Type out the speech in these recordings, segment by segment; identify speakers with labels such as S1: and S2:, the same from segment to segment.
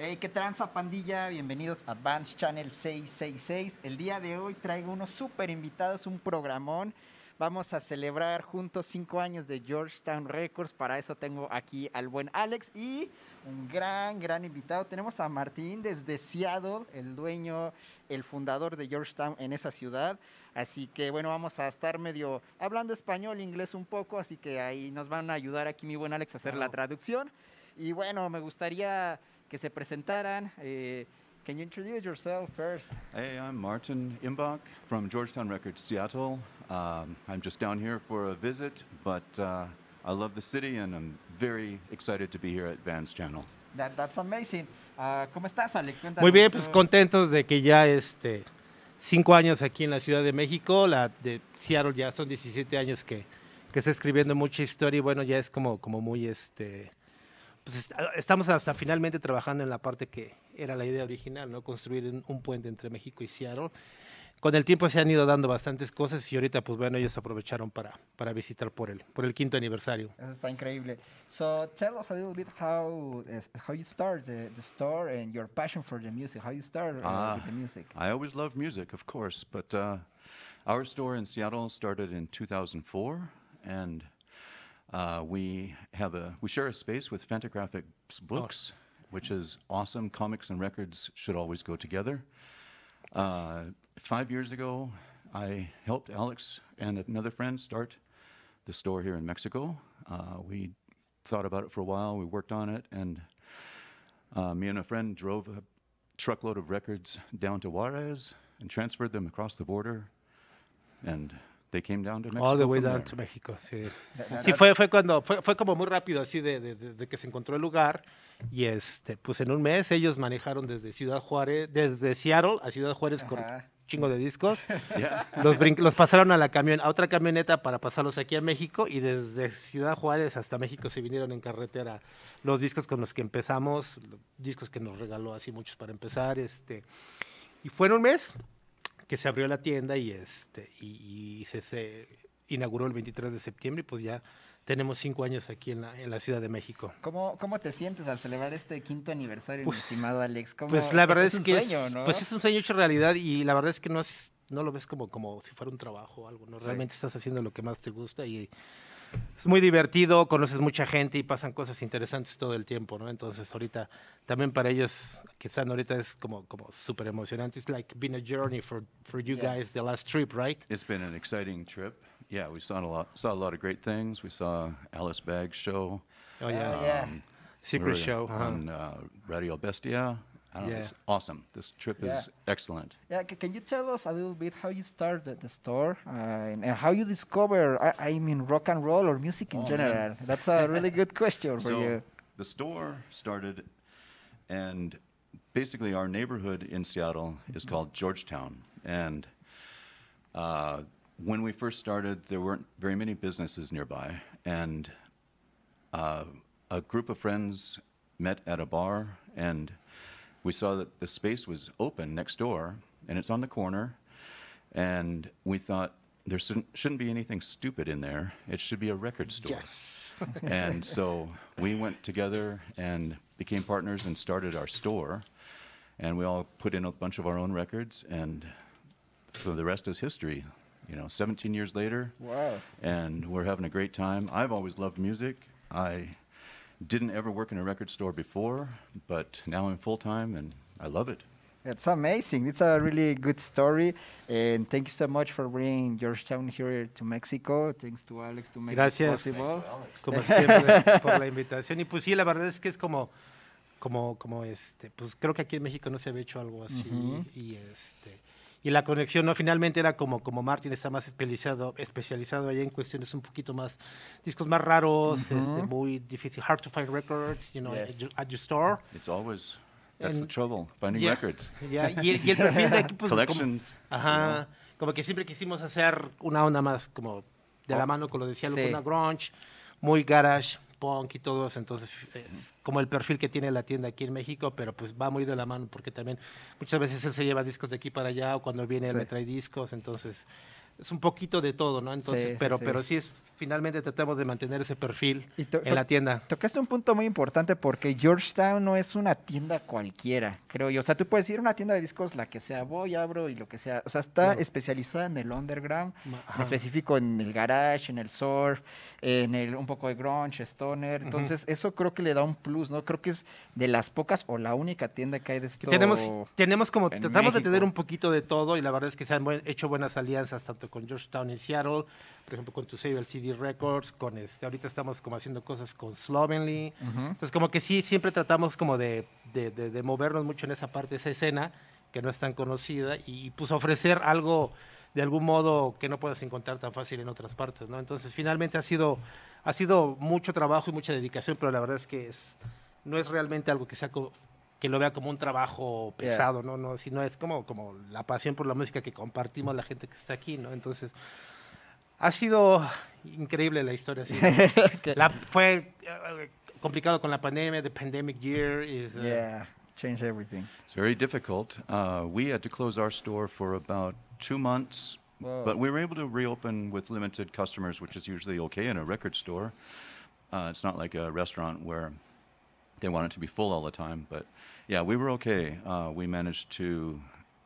S1: Hey, qué tranza pandilla, bienvenidos a Vans Channel 666. El día de hoy traigo unos súper invitados, un programón. Vamos a celebrar juntos cinco años de Georgetown Records. Para eso tengo aquí al buen Alex y un gran, gran invitado. Tenemos a Martín desde el dueño, el fundador de Georgetown en esa ciudad. Así que bueno, vamos a estar medio hablando español, inglés un poco, así que ahí nos van a ayudar aquí mi buen Alex a hacer la traducción. Y bueno, me gustaría que se presentaran. Eh, can you introduce yourself
S2: first? Hey, I'm Martin Imbach from Georgetown Records, Seattle. Um, I'm just down here for a visit, but uh, I love the city and I'm very excited to be here
S3: at Vans Channel.
S1: That, that's amazing. Uh, ¿Cómo estás, Alex? Muy bien, pues
S3: contentos de que ya este cinco años aquí en la Ciudad de México, la de Seattle ya son 17 años que, que está escribiendo mucha historia y bueno, ya es como, como muy este pues, ah, estamos hasta finalmente trabajando en la parte que era la idea original, ¿no? Construir un, puente entre México y Seattle con el tiempo se han ido dando bastantes cosas y ahorita, pues bueno, ellos aprovecharon para, para visitar por el, por el quinto aniversario.
S1: Eso está increíble. So, tell us a little bit how, how you start the, the store and your passion for the music, how you start with ah, the music.
S2: I always loved music, of course, but uh, our store in Seattle started in 2004 and Uh, we have a we share a space with Fantagraphic Books, oh. which is awesome. Comics and records should always go together. Uh, five years ago, I helped Alex and another friend start the store here in Mexico. Uh, we thought about it for a while. We worked on it, and uh, me and a friend drove a truckload of records down to Juarez and transferred them across the border. And They came All the way down to
S3: Mexico, sí. sí, fue, fue cuando, fue, fue como muy rápido así de, de, que se encontró el lugar y este, pues en un mes ellos manejaron desde Ciudad Juárez, desde Seattle a Ciudad Juárez con con chingo de discos. Los, los, pasaron a la camión, a otra camioneta para pasarlos aquí a México y desde Ciudad Juárez hasta México se vinieron en carretera los discos con los que empezamos, los discos que nos regaló así muchos para empezar, este, y fue en un mes que se abrió la tienda y, este, y, se, inauguró el 23 de septiembre y pues ya tenemos cinco años aquí en la, Ciudad de México. ¿Cómo, ¿Cómo
S1: te sientes al celebrar este quinto aniversario, pues, estimado Alex? pues la verdad es, que es, pues es un sueño
S3: hecho realidad y la verdad es que no, es, no lo ves como, como si fuera un trabajo o algo, ¿no? Realmente estás haciendo lo que más te gusta y es muy divertido, conoces mucha gente y pasan cosas interesantes todo el tiempo, ¿no? Entonces ahorita, también para ellos que están ahorita es como, como súper emocionante. It's like been a journey for, for you yeah. guys
S2: the last trip, right? It's been an exciting trip. Yeah, we saw a lot, saw a lot of great things. We saw Alice Bag's show. Oh, yeah. Um, yeah.
S3: Secret we show. On
S2: uh, Radio Bestia I don't yeah. know, it's awesome. This trip yeah. is excellent.
S1: Yeah, C can you tell us a little bit how you started the store uh, and, and, how you discover, I, I, mean, rock and roll or music in oh, general? Man. That's a really good question for so you.
S2: The store started, and basically, our neighborhood in Seattle is mm-hmm. called Georgetown. And uh, when we first started, there weren't very many businesses nearby. And uh, a group of friends met at a bar and we saw that the space was open next door and it's on the corner. And we thought there shouldn't, shouldn't be anything stupid in there. It should be a record store. Yes.
S3: and
S2: so we went together and became partners and started our store. And we all put in a bunch of our own records. And so the rest is history. You know, 17 years later. Wow. And we're having a great time. I've always loved music. I didn't ever work in a record store before, but now I'm full time and I love it.
S1: It's amazing. It's a really good story. And thank you so much for bringing Georgetown here to Mexico.
S3: Thanks to Alex
S1: to make Gracias. it possible. Gracias. Como siempre, por la
S3: invitación. Y pues sí, la verdad es que es como, como, como este, pues creo que aquí en México no se había hecho algo así. Uh -huh. Y este y la conexión, ¿no? Finalmente era como, como Martin está más especializado, especializado allá en cuestiones un poquito más, discos más raros, este, muy difícil, hard to find records, you know, at, your, store.
S2: It's always, that's the trouble, finding records. Yeah, y, el, y, de pues, Collections. Como, ajá,
S3: como que siempre quisimos hacer una onda más como de la oh, mano, como lo decía sí. Grunge, muy garage, punk y todo eso, entonces es como el perfil que tiene la tienda aquí en México, pero pues va muy de la mano porque también muchas veces él se lleva discos de aquí para allá o cuando viene él me trae discos, entonces es un poquito de todo, ¿no? Entonces, pero pero sí es finalmente tratamos de mantener ese perfil en la tienda.
S1: Tocaste un punto muy importante porque Georgetown no es una tienda cualquiera, creo yo. O sea, tú puedes ir a una tienda de discos, la que sea, voy, abro y lo que sea. O sea, está especializada en el underground, en específico en el garage, en el surf, en el, un poco de grunge, stoner. Entonces, eso creo que le da un plus, ¿no? Creo que es de las pocas o la única tienda que hay de esto. Tenemos, tenemos como, tratamos de tener
S3: un poquito de todo y la verdad es que se han hecho buenas alianzas tanto con Georgetown en Seattle, por ejemplo, con tu sello, el CD Records, con este, ahorita estamos como haciendo cosas con Slovenly. Entonces, como que sí, siempre tratamos como de, de, de, movernos mucho en esa parte, esa escena que no es tan conocida y, pues ofrecer algo de algún modo que no puedas encontrar tan fácil en otras partes, ¿no? Entonces, finalmente ha sido, ha sido mucho trabajo y mucha dedicación, pero la verdad es que es, no es realmente algo que sea que lo vea como un trabajo pesado, ¿no? no sino es como, como la pasión por la música que compartimos la gente que está aquí, ¿no? Entonces, Ha sido increíble la historia. ¿sí? la, fue uh, complicado con la pandemia, the pandemic year is. Uh, yeah, changed everything.
S2: It's very difficult. Uh, we had to close our store for about two months, Whoa. but we were able to reopen with limited customers, which is usually okay in a record store. Uh, it's not like a restaurant where they want it to be full all the time, but yeah, we were okay. Uh, we managed to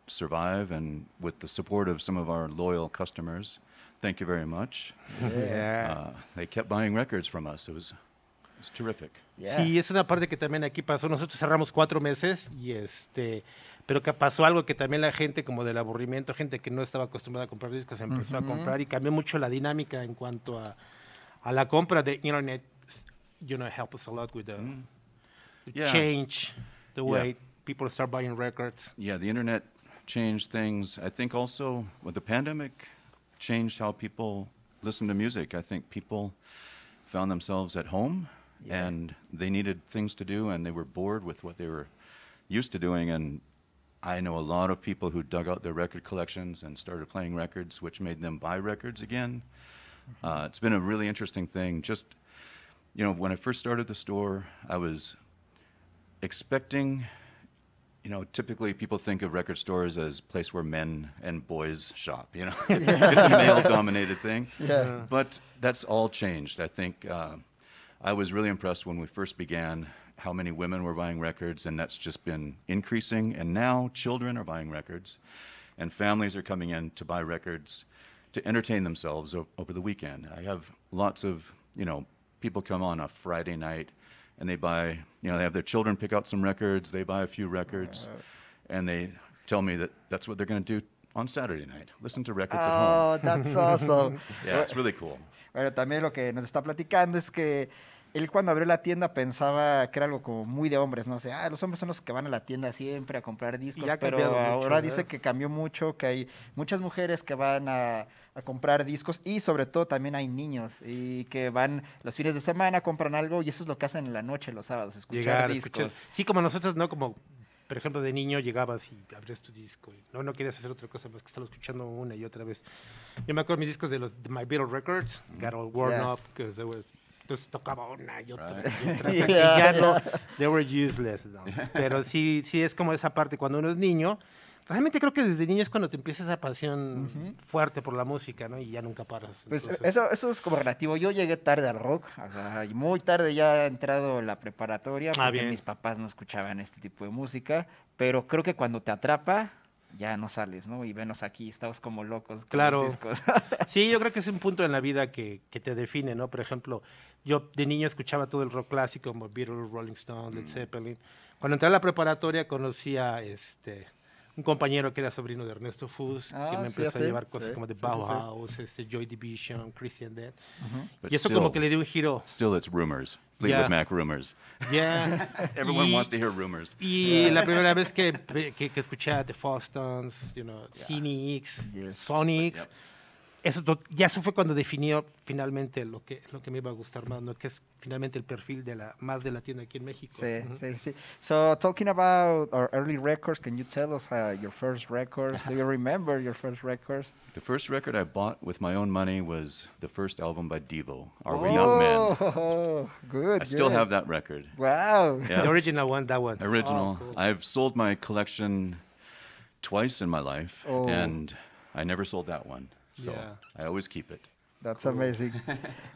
S2: survive, and with the support of some of our loyal customers. Thank you very much. Yeah. Uh, they kept buying records from us. It was it was terrific. Yeah. Sí,
S3: es una parte que también aquí pasó. Nosotros cerramos cuatro meses y este, pero que pasó algo que también la gente como del aburrimiento, gente que no estaba acostumbrada a comprar discos, empezó uh -huh. a comprar y cambió mucho la dinámica en cuanto a, a la compra de internet. You know, help us a lot with the mm. yeah. change the way yeah. people start buying records.
S2: Yeah, the internet changed things. I think also with the pandemic changed how people listen to music. I think people found themselves at home yeah. and they needed things to do and they were bored with what they were used to doing. And I know a lot of people who dug out their record collections and started playing records, which made them buy records again. Mm-hmm. Uh, it's been a really interesting thing. Just, you know, when I first started the store, I was expecting you know, typically people think of record stores as a place where men and boys shop. You know, yeah. it's a male-dominated thing. Yeah. But that's all changed. I think uh, I was really impressed when we first began how many women were buying records, and that's just been increasing. And now children are buying records, and families are coming in to buy records to entertain themselves over the weekend. I have lots of you know people come on a Friday night and they buy, you know, they have their children pick out some records, they buy a few records, and they tell me that that's what they're going to do on Saturday night. Listen to records oh, at home. Oh, that's awesome. yeah, it's really cool.
S1: Bueno, también lo que nos está platicando es que él cuando abrió la tienda pensaba que era algo como muy de hombres, ¿no? sé ah, los hombres son los que van a la tienda siempre a comprar discos, pero ahora dice que cambió mucho, que hay muchas mujeres que van a a comprar discos y sobre todo también hay niños y que van los fines de semana, compran algo y eso es lo que hacen en la noche los sábados, escuchar discos.
S3: Sí, como nosotros, ¿no? Como, por ejemplo, de niño llegabas y abrías tu disco y no, no querías hacer otra cosa más que estarlo escuchando una y otra vez. Yo me acuerdo mis discos de los My Beatle Records, mm. Got All Worn Up, entonces tocaba una y otra, vez. y, ya no, they were useless, Pero sí, sí es como esa parte, cuando uno es niño, Realmente creo que desde niño es cuando te empieza esa pasión fuerte por la música, ¿no? Y ya nunca paras. Pues
S1: eso, eso es como relativo. Yo llegué tarde al rock, o muy tarde ya he entrado en la preparatoria, ah, porque mis papás no escuchaban este tipo de música, pero creo que cuando te atrapa, ya no sales, ¿no? Y venos aquí, estamos como locos. Con claro. discos.
S3: sí, yo creo que es un punto en la vida que, que, te define, ¿no? Por ejemplo, yo de niño escuchaba todo el rock clásico, como Beatles, Rolling Stones, Led mm. Zeppelin. Cuando entré a la preparatoria conocía este un compañero que era sobrino de Ernesto Fuss, que ah, me empezó a llevar cosas como The Bauhaus, Este Joy Division, Christian Dead. Y eso como que le dio un
S2: giro. Still it's rumors. Fleetwood Mac rumors.
S3: Yeah. Everyone wants to hear rumors. Y la primera vez que, que, escuché The Fall you know, Sonics, eso, ya eso fue cuando definió finalmente lo que, lo que me iba a gustar más, ¿no? que es finalmente el perfil de la, más de la tienda aquí en México. Sí, uh -huh. sí,
S1: sí. So, talking about our early records, can you tell us uh, your first records? Do you remember your first records?
S2: The first record I bought with my own money was the first album by Devo, Are oh, We Young Men?
S3: Oh, good. I good. still have that record. Wow. Yeah. The original one, that one. Original. Oh, cool.
S2: I've sold my collection twice in my life, oh. and I never sold that one. Así yeah. I always keep it.
S1: That's amazing.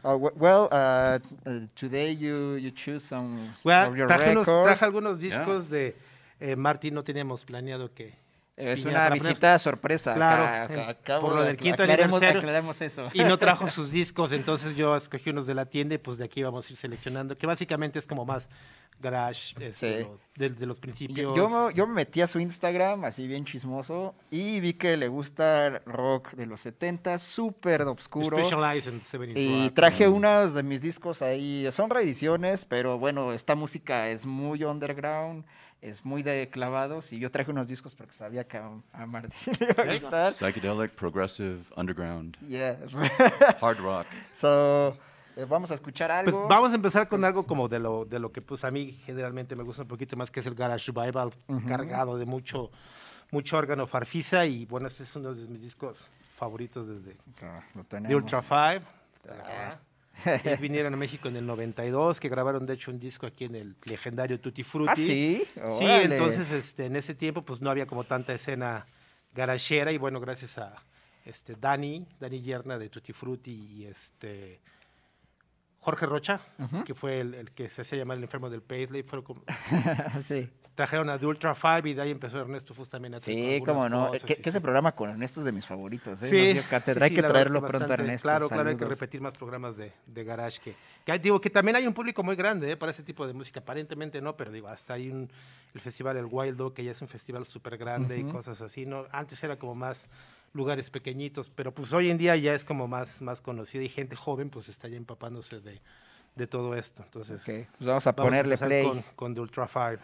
S1: Uh, well, uh, uh, today you, you choose some your traje records. algunos discos
S3: de eh, Martín, no teníamos planeado que, es una visita sorpresa. Claro, eh, por lo del quinto aclaremos, aclaremos eso. Y no trajo sus discos, entonces yo escogí unos de la tienda y pues de aquí vamos a ir seleccionando, que básicamente es como más garage, este, de, los principios. Yo,
S1: yo, me metí a su Instagram, así bien chismoso, y vi que le gusta rock de los 70, súper obscuro. Y traje unos de mis discos ahí, son reediciones, pero bueno, esta música es muy underground, es muy de clavados, y yo traje unos discos porque sabía que a, Martín
S2: Psychedelic, progressive, underground. Yeah. Hard rock.
S3: So... Eh, vamos a escuchar pues algo. vamos a empezar con algo como de lo, de lo que pues a mí generalmente me gusta un poquito más, que es el Garage Bible, cargado de mucho, mucho órgano farfisa. Y bueno, este es uno de mis discos favoritos desde ah, de Ultra Five. Ah. vinieron a México en el 92, que grabaron de hecho un disco aquí en el legendario Tutti Frutti. ¿Ah, sí? sí, entonces este, en ese tiempo pues no había como tanta escena garachera y bueno, gracias a este, Dani, Dani Yerna de Tutti Frutti y este Jorge Rocha, que fue el, que se hacía llamar el enfermo del Paisley, como... Trajeron a The Ultra Five y de ahí empezó Ernesto Fus también a Sí, cómo no. ¿Qué
S1: que, ese programa con Ernesto es de mis favoritos. ¿eh? Sí, hay que traerlo pronto a Ernesto. Claro, claro, hay que repetir
S3: más programas de, de Garage. Que, digo que también hay un público muy grande ¿eh? para ese tipo de música. Aparentemente no, pero digo, hasta hay un, el festival El Wildo, que ya es un festival súper grande y cosas así. ¿no? Antes era como más lugares pequeñitos, pero pues hoy en día ya es como más, más conocida y gente joven pues está ya empapándose de, todo esto. Entonces, pues, vamos a ponerle play con, The Ultra Five.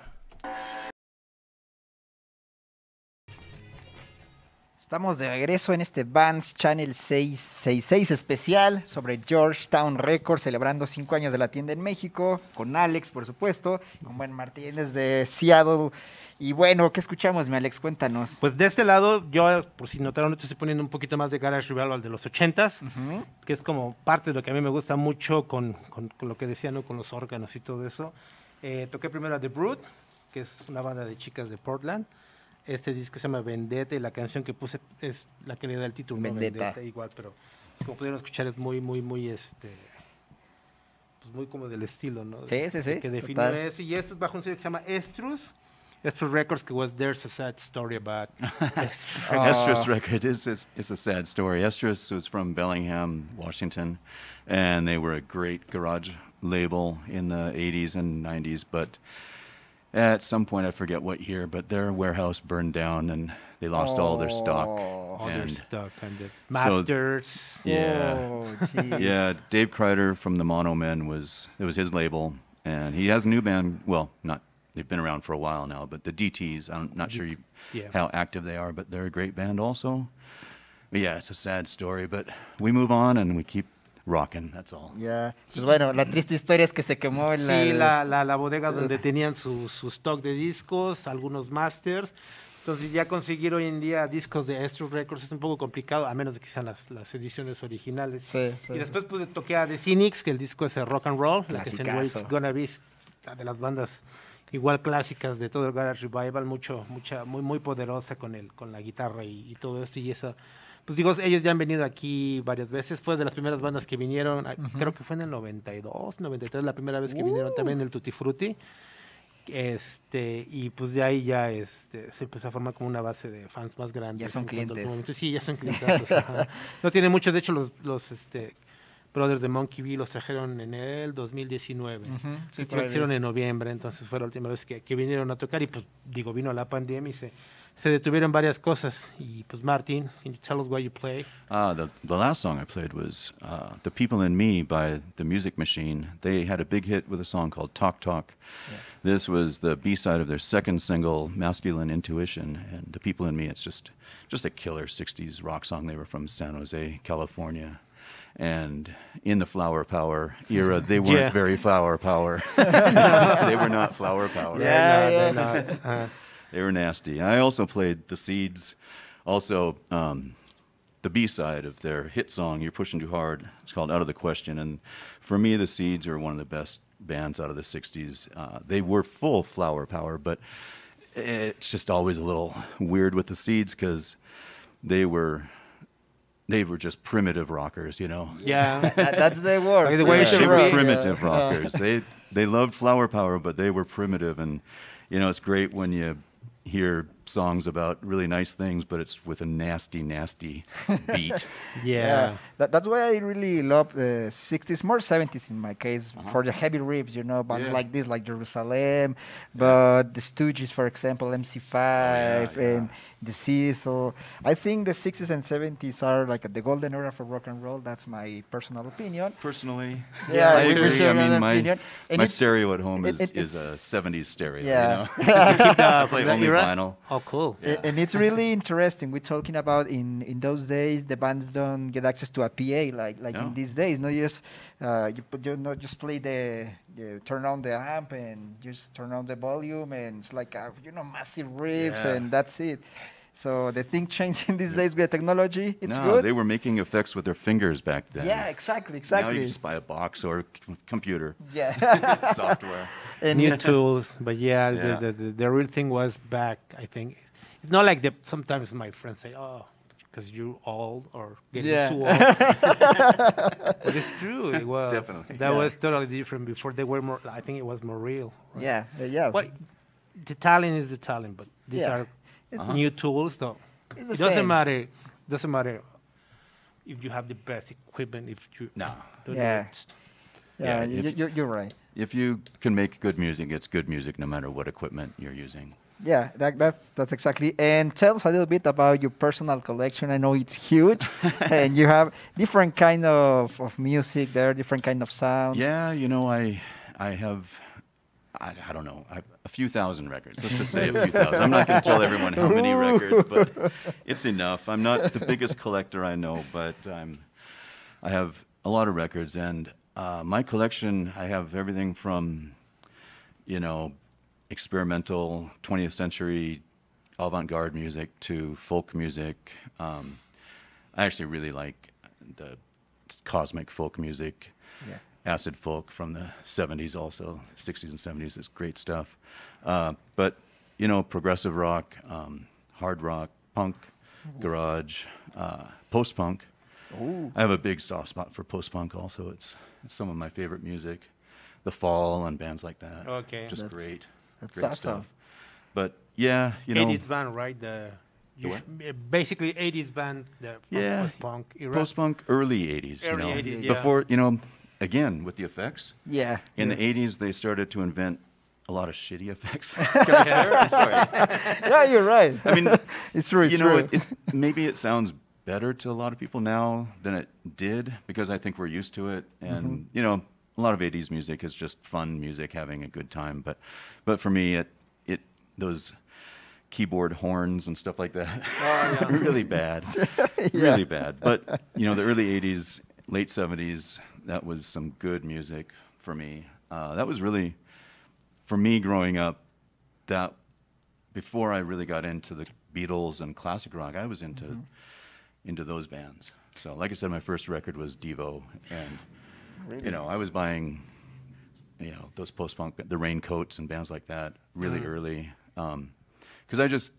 S1: Estamos de regreso en este Vans Channel 666 especial sobre Georgetown Records, celebrando cinco años de la tienda en México, con Alex, por supuesto, con Juan Martínez de Seattle y bueno, ¿qué escuchamos, mi Alex? Cuéntanos.
S3: Pues de este lado, yo, por si notaron, estoy poniendo un poquito más de Garage Rival al de los 80 que es como parte de lo que a mí me gusta mucho con, con, lo que decían ¿no? con los órganos y todo eso. Eh, toqué primero a The Brood, que es una banda de chicas de Portland. Este disco se llama Vendetta y la canción que puse es la que le da el título. Vendetta. igual, pero como pudieron escuchar es muy, muy, muy, este, pues muy como del estilo, ¿no? Sí, sí, sí. Que definió eso. Y esto es bajo un sitio que se llama Estrus, Express Records was there's a sad story about Estrus uh,
S2: Record is, is is a sad story. Estrus was from Bellingham, Washington, and they were a great garage label in the 80s and 90s, but at some point I forget what year, but their warehouse burned down and they lost oh, all their stock. All and their stock and the masters. So, yeah, oh, yeah. Dave Kreider from the Mono Men was it was his label, and he has a new band. Well, not they've been around for a while now. But the DTs, I'm not sure you, yeah. how active they are, but they're a great band also. But yeah, it's a sad story, but we move on and we keep
S1: rocking, that's all. Yeah. Pues bueno, la triste historia es que se quemó la, sí, la, la, la bodega donde
S3: tenían su, su, stock de discos, algunos masters. Entonces ya conseguir hoy en día discos de Astro Records es un poco complicado, a menos de que sean las, las ediciones originales. Sí, sí. Y después pude toqué a The Cynics, que el disco es el rock and roll, la que se It's Gonna Be, de las bandas igual clásicas de todo el Garage Revival, mucho, mucha, muy, muy poderosa con el, con la guitarra y, todo esto y esa. Pues digo, ellos ya han venido aquí varias veces, fue de las primeras bandas que vinieron, ah, creo que fue en el 92, 93, la primera vez que uh. vinieron también el Tutti Frutti. Este, y pues de ahí ya este, se empezó a formar como una base de fans más grande. Ya son clientes. Sí, ya son clientes. no tiene mucho, de hecho los, los este, Brothers de Monkey los trajeron en el 2019. Uh -huh, sí, lo hicieron en noviembre, entonces fue la última vez que, que, vinieron a tocar y pues digo, vino la pandemia y se, se detuvieron varias cosas. Y pues Martin, can you tell us what you play?
S2: Uh, the, the last song I played was uh, The People in Me by The Music Machine. They had a big hit with a song called Talk Talk. Yeah. This was the B-side of their second single, Masculine Intuition, and The People in Me, it's just, just a killer 60s rock song. They were from San Jose, California and in the flower power era, they weren't yeah. very flower power. they were not flower power. Yeah, no, yeah. Uh. they were nasty. I also played the Seeds, also um, the B side of their hit song "You're Pushing Too Hard." It's called "Out of the Question," and for me, the Seeds are one of the best bands out of the '60s. Uh, they were full flower power, but it's just always a little weird with the Seeds because they were they were just primitive rockers, you know.
S3: Yeah, that, that's they were. way they were primitive yeah. rockers.
S2: they they loved flower power, but they were primitive, and you know it's great when you hear songs about really nice things, but it's with a nasty, nasty
S1: beat. yeah. yeah. That, that's why I really love uh, the 60s, more 70s in my case, uh-huh. for the heavy riffs, you know, bands yeah. like this, like Jerusalem, but yeah. The Stooges, for example, MC5, and The C's. So I think the 60s and 70s are like the golden era for rock and roll. That's my personal opinion. Personally, yeah, I agree. I mean, my, my stereo at home it, is, it, is a 70s stereo. Yeah. You know? play only vinyl. Oh, cool. Yeah. And it's really interesting. We're talking about in, in those days, the bands don't get access to a PA like like no. in these days. No, just uh, you you know just play the you turn on the amp and just turn on the volume and it's like a, uh, you know massive riffs yeah. and that's it. So the thing changing these days with the technology. It's no, good.
S2: they were making effects with their fingers back then. Yeah, exactly, exactly. Now you just buy a box or a computer.
S3: Yeah. Software.
S1: And New
S3: tools, but yeah, yeah. The, the, the, real thing was back. I think it's not like the, sometimes my friends say, "Oh, because you're old or getting yeah. too old." but it's true. It was, Definitely. That yeah. was totally different before. They were more. I think it was more real. Right? Yeah, uh, yeah. Well, the talent is the talent, but these are -huh. new tools. So it doesn't same. matter. Doesn't matter if you have the best equipment. If you no, yeah. yeah, yeah,
S1: you, are you, right.
S2: If you can make good music, it's good music no matter what equipment you're using.
S1: Yeah, that, that's that's exactly. And tell us a little bit about your personal collection. I know it's huge, and you have different kind of, of music. There different kind of sounds. Yeah, you know, I I have I, I don't know,
S2: I, a few thousand records. Let's just say a few thousand. I'm not going to tell everyone how many records, but it's enough. I'm not the biggest collector I know, but I'm, um, I have a lot of records. And uh, my collection, I have everything from, you know, experimental 20th century avant-garde music to folk music. Um, I actually really like the cosmic folk music. Yeah acid folk from the 70s, also 60s and 70s. is great stuff. Uh, but you know, progressive rock, um, hard rock, punk, garage, uh, post punk. I have a big soft spot for post punk. Also, it's, it's, some of my favorite music. The Fall and bands like that. Okay, just that's, great. That's great awesome. stuff. But yeah, you know, 80s
S3: band, right? The eh, basically 80s band, the yeah, post punk era. Post
S2: punk, early 80s. Early you know, 80s, yeah. Before, you know, again with the effects. Yeah. In yeah. the 80s, they started to invent a lot of shitty effects. yeah. sorry. Yeah, you're right. I mean, it's true. It's you know, true. It, it, maybe it sounds better to a lot of people now than it did because I think we're used to it. Mm-hmm. And, mm -hmm. you know, a lot of 80s music is just fun music, having a good time. But, but for me, it, it, those keyboard horns and stuff like that, oh, yeah. really bad, yeah. really bad. But, you know, the early 80s, late 70s, that was some good music for me. Uh, that was really, for me growing up, that before I really got into the Beatles and classic rock, I was into mm-hmm. into those bands. So, like I said, my first record was Devo, and really? you know, I was buying, you know, those post punk, the Raincoats and bands like that, really uh-huh. early, because um, I just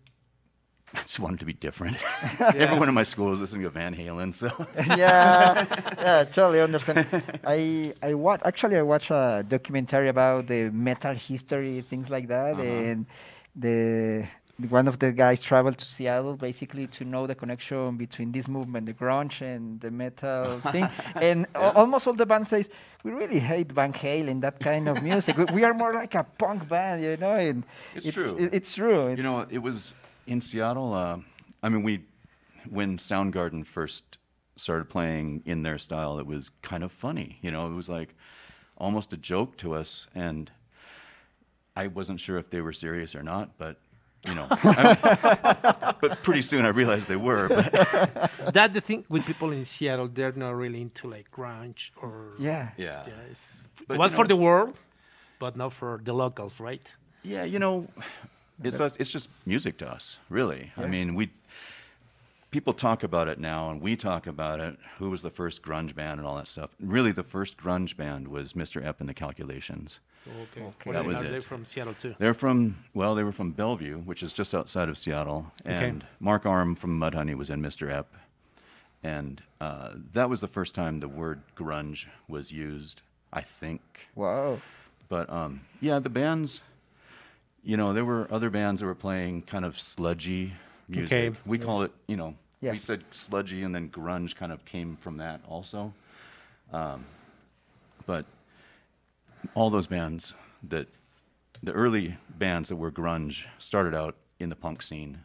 S2: I just wanted to be different. Yeah. Everyone in my school was listening to Van Halen, so
S1: yeah, yeah, totally understand. I I watch actually I watch a documentary about the metal history, things like that, uh -huh. and the one of the guys traveled to Seattle basically to know the connection between this movement, the grunge and the metal thing. And yeah. almost all the band says, we really hate Van Halen, that kind of music. we, we, are more like a punk band, you know? And it's, it's true. It, it's true.
S2: It's you know, it was in Seattle, uh, I mean, we when Soundgarden first started playing in their style, it was kind of funny. You know, it was like almost a joke to us, and I wasn't sure if they were serious or not, but. You know, but pretty soon I realized they were. But.
S3: That the thing with people in Seattle, they're not really into like grunge or yeah, yeah. yeah but, what you know, for the world, but not for the locals, right?
S2: Yeah, you know, it's us, it's just music to us, really. Yeah. I mean, we people talk about it now, and we talk about it. Who was the first grunge band and all that stuff? Really, the first grunge band was Mr. Epp and the Calculations.
S3: Okay, okay. that was it. They're from Seattle too. They're
S2: from well, they were from Bellevue, which is just outside of Seattle. And okay. Mark Arm from Mudhoney was in Mr. Epp, and uh, that was the first time the word grunge was used. I think. Wow. But um, yeah, the bands you know, there were other bands that were playing kind of sludgy music. Okay. We yeah. call it, you know, yeah. we said sludgy, and then grunge kind of came from that also. Um, but all those bands that the early bands that were grunge started out in the punk scene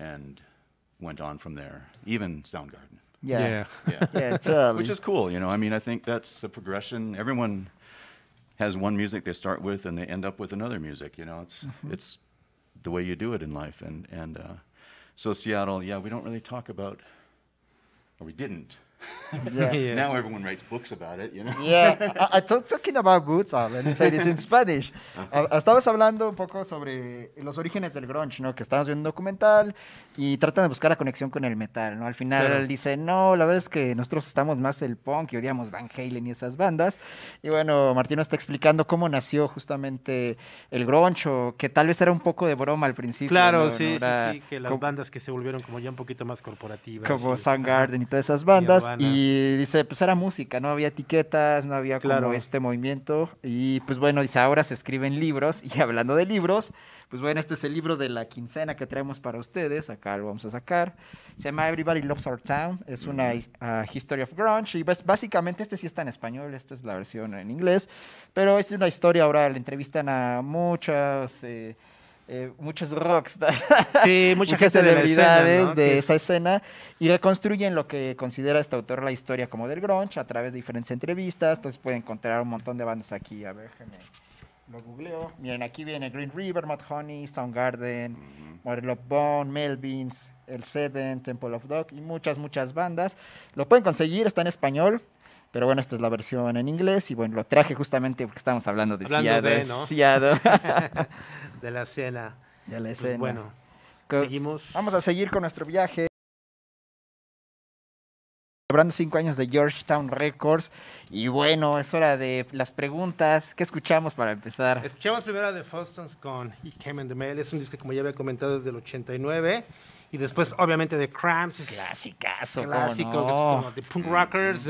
S2: and went on from there. Even Soundgarden. Yeah. Yeah. yeah. yeah totally. Um, Which is cool, you know. I mean, I think that's a progression. Everyone has one music they start with and they end up with another music. You know, it's mm-hmm. it's the way you do it in life. And and uh, so Seattle, yeah, we don't really talk about, or we didn't Yeah. todos Now everyone writes books about it, you know. Yeah.
S1: I, talking about boots, let me this in Spanish. Uh-huh. Ah, estabas hablando un poco sobre los orígenes del grunge, ¿no? Que estabas viendo un documental y tratan de buscar la conexión con el metal, ¿no? Al final dice, no, la verdad es que nosotros estamos más el punk y odiamos Van Halen y esas bandas. Y bueno, Martino está explicando cómo nació justamente el grunge, o que tal vez era un poco de broma al principio. Claro, sí, sí, sí, que las
S3: bandas que se volvieron como ya un poquito más corporativas. Como
S1: Soundgarden y todas esas bandas. Y dice, pues era música, no había etiquetas, no había como este movimiento. Y pues bueno, dice, ahora se escriben libros. Y hablando de libros, pues bueno, este es el libro de la quincena que traemos para ustedes. Acá lo vamos a sacar. Se llama Everybody Loves Our Town. Es una ah, historia History of Grunge. Y pues, básicamente este sí está en español, esta es la versión en inglés. Pero es una historia, ahora le entrevistan a muchas... Eh, eh, muchos rockstars, sí, mucha muchas gente celebridades de, esa escena y reconstruyen lo que considera este autor la historia como del grunge a través de diferentes entrevistas. Entonces pueden encontrar un montón de bandas aquí. A ver, Lo googleo. Miren, aquí viene Green River, Mad Honey, Soundgarden, uh Bone, Melvins, El Seven, Temple of Dog y muchas, muchas bandas. Lo pueden conseguir, está en español. Pero bueno, esta es la versión en inglés y bueno, lo traje justamente porque estamos hablando de hablando Seattle. De, ¿no? Seattle.
S3: de la escena. De la pues escena. bueno, seguimos.
S1: Vamos a seguir con nuestro viaje celebrando cinco años de Georgetown Records. Y
S3: bueno, es hora
S1: de las preguntas. ¿Qué escuchamos para empezar?
S3: Escuchamos primero a The Fostons con He Came in the Mail. Es un disco, como ya había comentado, desde el 89. Y después, obviamente, de Cramps. clásicas, Clásico, no? como de Punk Rockers.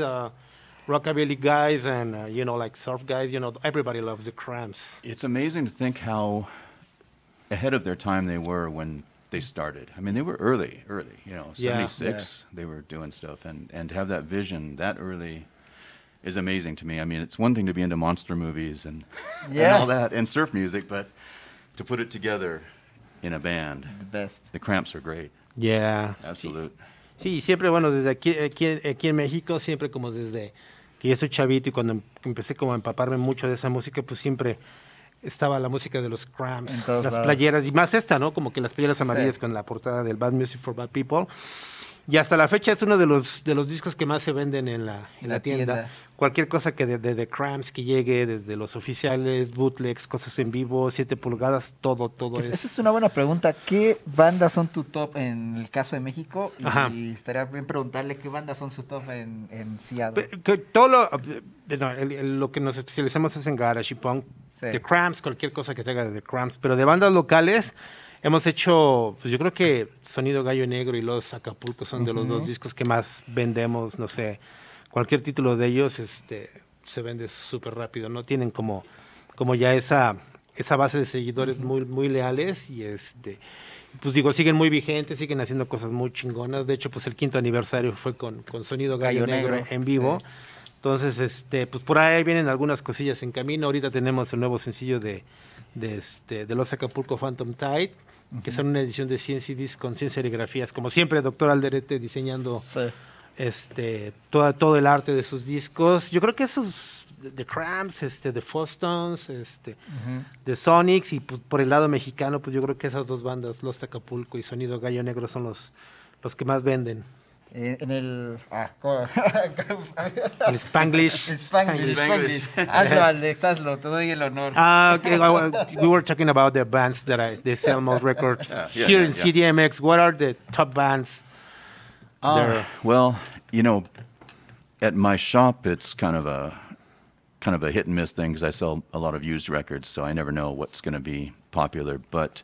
S3: rockabilly guys and uh, you know like surf guys you know everybody loves the cramps
S2: it's amazing to think how ahead of their time they were when they started i mean they were early early you know 76 yeah. Yeah. they were doing stuff and and to have that vision that early is amazing to me i mean it's one thing to be into monster movies and, yeah. and all that and surf music but
S3: to put it together
S2: in a band the best the cramps are great yeah absolute
S3: Sí, siempre, bueno, desde aquí, aquí, aquí en México, siempre como desde y eso chavito y cuando em, empecé como a empaparme mucho de esa música, pues siempre estaba la música de los Cramps, las playeras, y más esta, ¿no? Como que las playeras amarillas con la portada del Bad Music for Bad People. Y hasta la fecha es uno de los, de los discos que más se venden en la, la, tienda. Cualquier cosa que de, The Cramps que llegue, desde los oficiales, bootlegs, cosas en vivo, 7 pulgadas, todo, todo eso. Esa es
S1: una buena pregunta. ¿Qué bandas son tu top en el caso de México? Y, estaría bien preguntarle qué bandas son su top en, en Seattle.
S3: todo lo, que nos especializamos es en garage y punk. The Cramps, cualquier cosa que traiga de The Cramps. Pero de bandas locales... Hemos hecho, pues yo creo que Sonido Gallo Negro y Los Acapulco son de los dos discos que más vendemos, no sé, cualquier título de ellos este, se vende súper rápido, ¿no? Tienen como, como ya esa, esa base de seguidores muy, muy leales y este, pues digo, siguen muy vigentes, siguen haciendo cosas muy chingonas. De hecho, pues el quinto aniversario fue con, Sonido Gallo, Negro, en vivo. Entonces, este, pues por ahí vienen algunas cosillas en camino. Ahorita tenemos el nuevo sencillo de, de este, los Acapulco Phantom Tide, que son una edición de 100 CDs con 100 serigrafías. Como siempre, doctor Alderete diseñando este, toda, todo el arte de sus discos. Yo creo que esos de Cramps, este, de Fostones, este, de Sonics y pues, por el lado mexicano, pues yo creo que esas dos bandas, Los Acapulco y Sonido Gallo Negro, son los, los que más venden. Eh, en el. Ah, el Spanglish. Spanglish. Spanglish. hazlo,
S1: Alex, hazlo. Te doy el honor. Ah, okay. we were
S3: talking about the bands that I, they sell most records yeah, here yeah, in yeah. CDMX. What are the top bands? Uh,
S2: well, you know, at my shop, it's kind of a kind of a hit and miss thing because I sell a lot of used records, so I never know what's going to be popular. But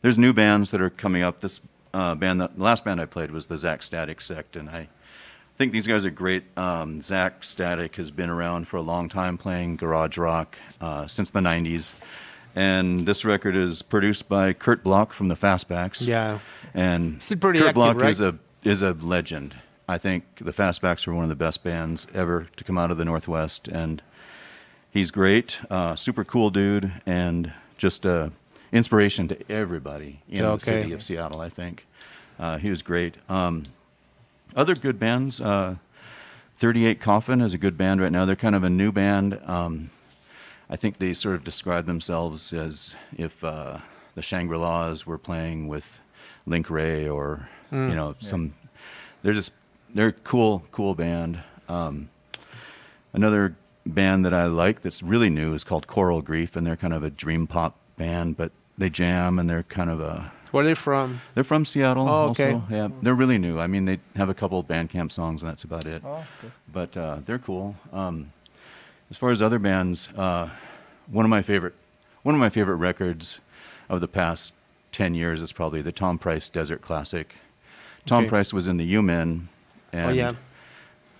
S2: there's new bands that are coming up. This uh, band, the last band I played was the Zach Static Sect, and I think these guys are great. Um, Zach Static has been around for a long time playing garage rock uh, since the 90s. And this record is produced by Kurt Block from the Fastbacks. Yeah. And Kurt active, Block right? is, a, is a legend. I think the Fastbacks are one of the best bands ever to come out of the Northwest. And he's great, uh, super cool dude, and just a. Uh, inspiration to everybody in okay. the city of Seattle. I think uh, he was great. Um, other good bands, uh, 38 Coffin is a good band right now. They're kind of a new band. Um, I think they sort of describe themselves as if uh, the Shangri Las were playing with Link Ray or mm, you hmm. know yeah. some. They're just they're a cool cool band. Um, another band that I like that's really new is called Coral Grief, and they're kind of a dream pop band, but they jam and they're kind of a.
S3: Where are they from?
S2: They're from Seattle. Oh, okay. Yeah, they're really new. I mean, they have a couple of Bandcamp songs, and that's about it. Oh, okay. But uh, they're cool. Um, as far as other bands, uh, one of my favorite, one of my favorite records of the past ten years is probably the Tom Price Desert Classic. Tom okay. Price was in the U-Men, oh, and oh, yeah.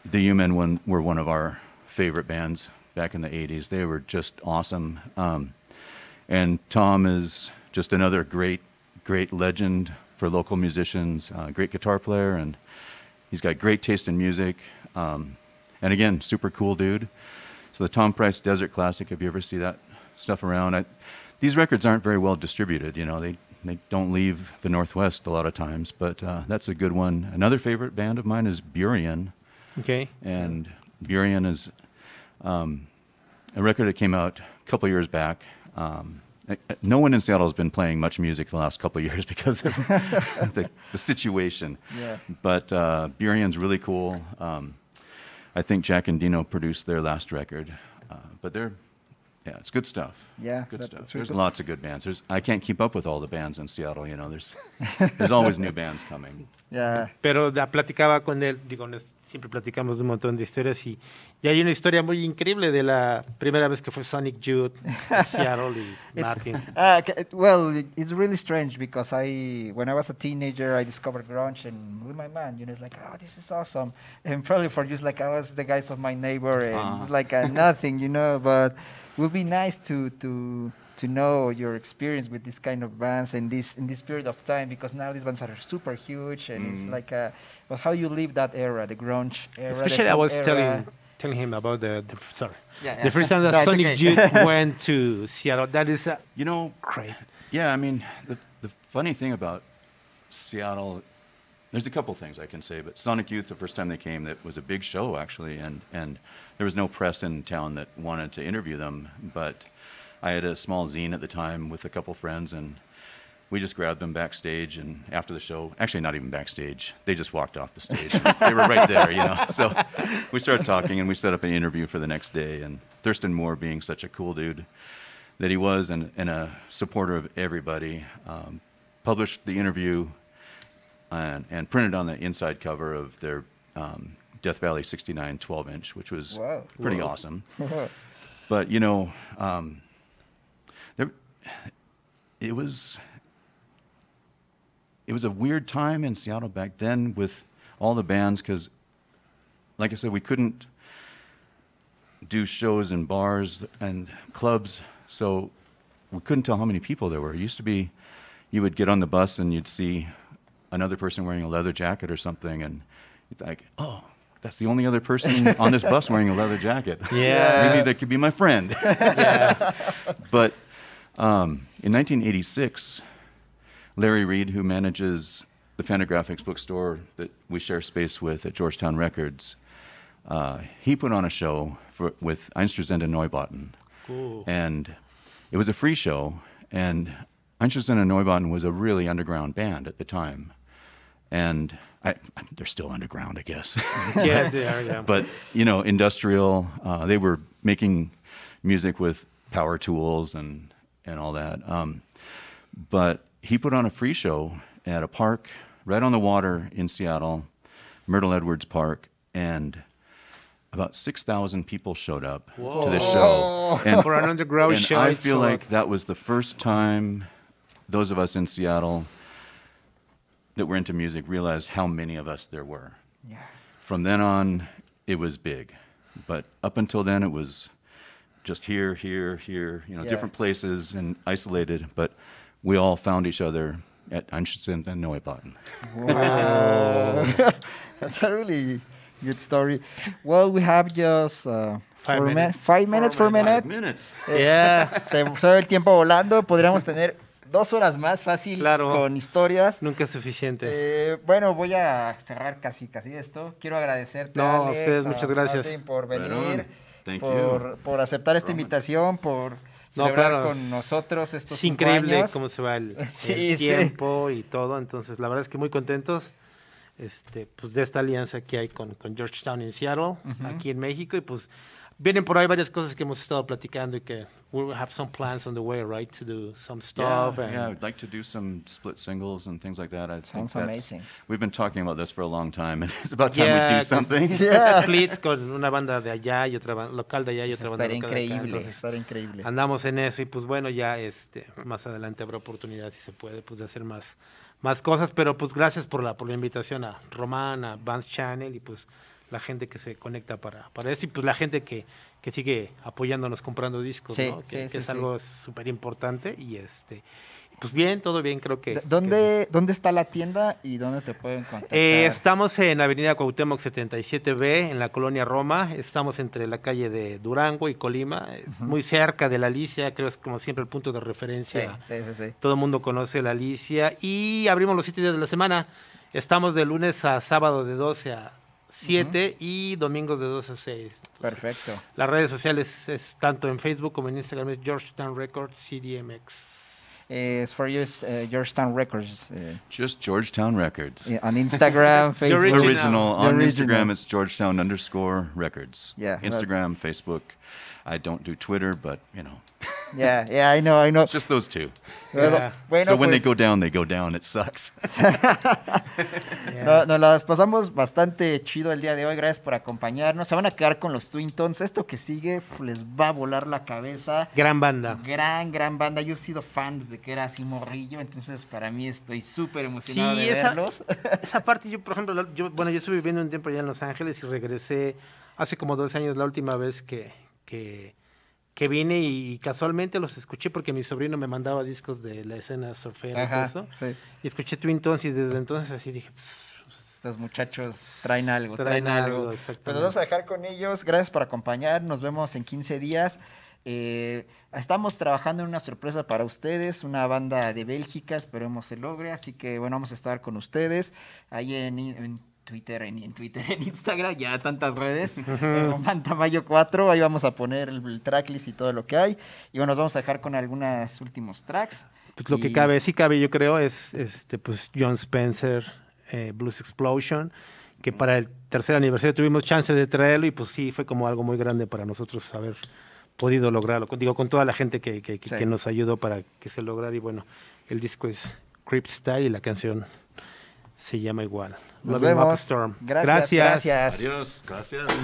S2: the U-Men were one of our favorite bands back in the '80s. They were just awesome. Um, and Tom is just another great, great legend for local musicians, uh, great guitar player, and he's got great taste in music. Um, and again, super cool dude. So the Tom Price Desert Classic, if you ever see that stuff around, I, these records aren't very well distributed. You know, they, they don't leave the Northwest a lot of times, but uh, that's a good one. Another favorite band of mine is Burien. Okay. And Burien is um, a record that came out a couple years back um, no one in Seattle has been playing much music the last couple of years because of the, the, situation. Yeah. But uh, Burian's really cool. Um, I think Jack and Dino produced their last record, uh, but they're yeah, it's good stuff. Yeah, good that, stuff. There's good. lots of good bands. There's I can't keep up with all the bands in Seattle. You know, there's there's always new bands coming. Yeah.
S3: Pero platicaba con él, digo, siempre platicamos un montón de historias y, y, hay una historia muy increíble de la primera vez que fue Sonic a Seattle y Martin.
S1: Uh, well, it's really strange because I, when I was a teenager, I discovered grunge and with my man, you know, it's like, oh, this is awesome. And probably for you, it's like oh, I was the guys of my neighbor and uh. it's ah. like a nothing, you know, but it would be nice to, to, to know your experience with this kind of bands in this in this period of time because now these bands are super huge and mm. it's like a, uh, well how you live that era the grunge era especially I was era. telling
S3: telling him about the, the sorry yeah, yeah. the first time that Sonic okay. Youth went to Seattle that is you know great
S2: yeah I mean the the funny thing about Seattle there's a couple things I can say but Sonic Youth the first time they came that was a big show actually and and there was no press in town that wanted to interview them but I had a small zine at the time with a couple friends, and we just grabbed them backstage and after the show actually not even backstage they just walked off the stage they were right there you know so we started talking and we set up an interview for the next day and thurston moore being such a cool dude that he was and, and a supporter of everybody um, published the interview and, and, printed on the inside cover of their um, death valley 69 12 inch which was Whoa. pretty Whoa. awesome but you know um, it was it was a weird time in Seattle back then with all the bands because, like I said, we couldn't do shows in bars and clubs, so we couldn't tell how many people there were. It used to be you would get on the bus and you'd see another person wearing a leather jacket or something, and it's like, oh, that's the only other person on this bus wearing a leather jacket. Yeah. Maybe that could be my friend. yeah. But um, in 1986, Larry Reed, who manages the Fantagraphics bookstore that we share space with at Georgetown Records, uh, he put on a show for, with Einstürzende Neubauten. Cool. And it was a free show, and Einstürzende Neubauten was a really underground band at the time. And I, they're still underground, I guess. yeah, they are, yeah. But, you know, industrial, uh, they were making music with power tools and and all that. Um, but he put on a free show at a park right on the water in Seattle, Myrtle Edwards Park, and about 6,000 people showed up Whoa. to this show. Oh. And, For an underground and show. I feel like that was the first time those of us in Seattle that were into music realized how many of us there were. Yeah. From then on, it was big. But up until then, it was just here, here, here, you know, yeah. different places and isolated, but we all found each other at Einstein and Neubauten. Wow.
S1: That's a really good story. Well, we have just uh, five, four minute. five minutes for a minute. Five minutes. Eh, yeah. se fue el tiempo volando. Podríamos tener dos horas más fácil claro, con
S3: historias. Nunca es suficiente.
S1: Eh, bueno, voy a cerrar casi casi esto. Quiero agradecerte. No, a ustedes, muchas gracias. por venir. Perdón. por, aceptar esta invitación, por celebrar con nosotros estos es increíble cómo se va el, tiempo
S3: y todo. Entonces, la verdad es que muy contentos este, pues, de esta alianza que hay con, con Georgetown en Seattle, aquí en México, y pues vienen por ahí varias cosas que hemos estado platicando y que we have some plans on the way, right? To do some stuff. Yeah, and yeah
S2: I'd like to do some split singles and things like that. I Sounds amazing. We've been talking about this for a long time, and it's about time we do something. yeah. Splits
S3: con una banda de allá y otra local de allá y otra banda local increíble. de acá. Entonces, estar increíble. Andamos en eso y pues bueno, ya este, más adelante habrá oportunidad, si se puede, pues de hacer más, más cosas. Pero pues gracias por la, por la invitación a Román, a Vance Channel y pues la gente que se conecta para, para eso y pues la gente que, que sigue apoyándonos comprando discos, que, es algo súper importante y este pues bien, todo bien, creo que.
S1: ¿Dónde, ¿dónde está la tienda y dónde te pueden contactar? Eh, estamos
S3: en Avenida Cuauhtémoc 77B, en la colonia Roma. Estamos entre la calle de Durango y Colima, es muy cerca de la Alicia, creo que es como siempre el punto de referencia. Sí, sí, sí, todo el mundo conoce la Alicia. Y abrimos los siete días de la semana. Estamos de lunes a sábado de 12 a 7 y domingos de 12 a 6. Perfecto. Las redes sociales es tanto en Facebook como en Instagram es Georgetown Records CDMX. Es
S1: for you, eh, Georgetown Records. Eh. Just Georgetown Records. Yeah, on Instagram, Facebook. the original. on Instagram,
S2: it's Georgetown underscore records. Yeah. Instagram, Facebook. I don't do Twitter, but you know. Yeah, yeah, I know, I know. just those two. so when they pues go down, they go down. It sucks.
S1: no, nos las pasamos bastante chido el día de hoy. Gracias por acompañarnos. Se van a quedar con los Twintons. Esto que sigue les va a volar la cabeza.
S3: Gran banda.
S1: Gran, gran banda. Yo he sido fan desde que era así morrillo. Entonces, para mí estoy súper emocionado de esa,
S3: Sí, esa parte, yo, por ejemplo, bueno, yo estuve viviendo un tiempo allá en Los Ángeles y regresé hace como dos años la última vez que, que, que vine y casualmente los escuché porque mi sobrino me mandaba discos de la escena surfera y eso. Y escuché Twin Tones y desde entonces así dije... Estos muchachos traen algo, traen, algo. Pero pues vamos a
S1: dejar con ellos. Gracias por acompañar. Nos vemos en 15 días. Eh, estamos trabajando en una sorpresa para ustedes, una banda de Bélgica, esperemos se logre. Así que bueno, vamos a estar con ustedes ahí en, en Twitter, en, Twitter, en Instagram, ya tantas redes. Manta Tamayo 4, ahí vamos a poner el, tracklist y todo lo que hay. Y bueno, nos vamos a dejar con algunos últimos tracks. Pues lo que cabe,
S3: sí cabe, yo creo, es este, pues John Spencer, eh, Blues Explosion, que para el tercer aniversario tuvimos chance de traerlo y pues sí, fue como algo muy grande para nosotros haber podido lograrlo. Digo, con toda la gente que, que nos ayudó para que se lograra y bueno, el disco es Crypt Style y la canción se llama igual. Nos, vemos. gracias. Gracias.
S2: Adiós. Gracias.